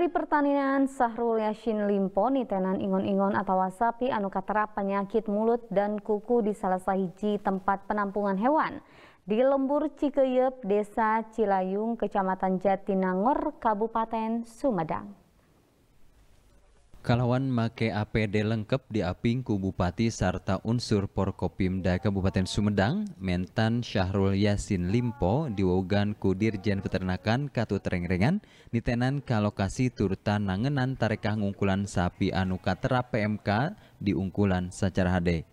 Menteri Pertanian Sahrul Yassin Limpo nitenan ingon-ingon atau wasapi anu katera penyakit mulut dan kuku di salah sahiji tempat penampungan hewan di lembur Cikeyep, Desa Cilayung, Kecamatan Jatinangor, Kabupaten Sumedang. Kalawan make APD lengkap di Aping ku Bupati serta unsur Porkopimda Kabupaten Sumedang, Mentan Syahrul Yasin Limpo diwogan ku Dirjen Peternakan Katu Terengrengan, nitenan ka lokasi turta nangenan tarekah ngungkulan sapi anu katera PMK di ungkulan secara HD.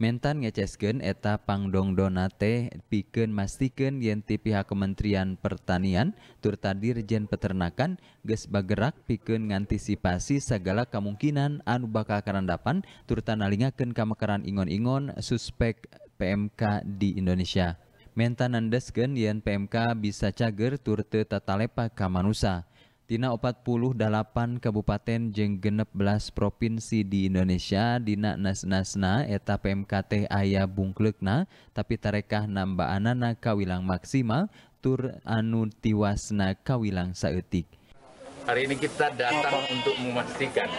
Mentan ngecesken eta pangdongdonate piken mastiken yenti pihak Kementerian Pertanian turtadi Rejen Peternakan ges bagerak piken ngantisipasi segala kemungkinan anu bakal karandapan turtanalingaken kamekaran ingon-ingon suspek PMK di Indonesia. Mentan nandesken yen PMK bisa cager turte tatalepa kamanusa. Dina 48 kabupaten jeng genep belas provinsi di Indonesia Dina nas-nasna eta PMKT ayah bungklekna tapi tarekah nambah anana kawilang maksimal tur anu tiwasna kawilang saetik. Hari ini kita datang untuk memastikan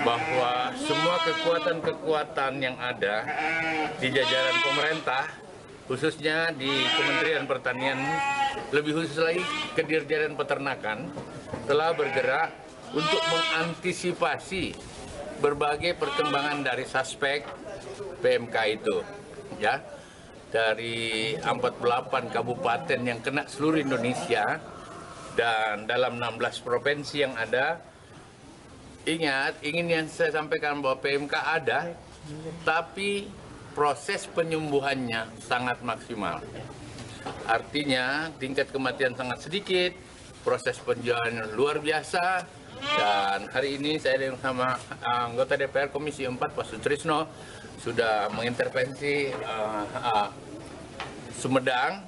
bahwa semua kekuatan-kekuatan yang ada di jajaran pemerintah khususnya di Kementerian Pertanian lebih khusus lagi Kedirjen Peternakan telah bergerak untuk mengantisipasi berbagai perkembangan dari suspek PMK itu ya dari 48 kabupaten yang kena seluruh Indonesia dan dalam 16 provinsi yang ada ingat ingin yang saya sampaikan bahwa PMK ada tapi proses penyembuhannya sangat maksimal Artinya tingkat kematian sangat sedikit, proses penjualan luar biasa, dan hari ini saya dengan sama eh, anggota DPR Komisi 4 Pak Sutrisno sudah mengintervensi uh, uh, Sumedang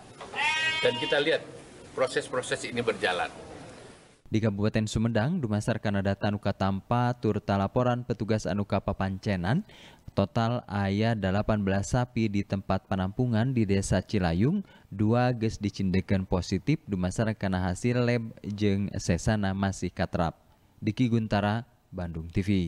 dan kita lihat proses-proses ini berjalan. Di Kabupaten Sumedang, Dumasar Kanada Tanuka Tampa turta laporan petugas Anuka Papancenan, total ayah 18 sapi di tempat penampungan di Desa Cilayung, dua ges dicindekan positif Dumasar karena hasil lab jeng sesana masih katrap. Diki Guntara, Bandung TV.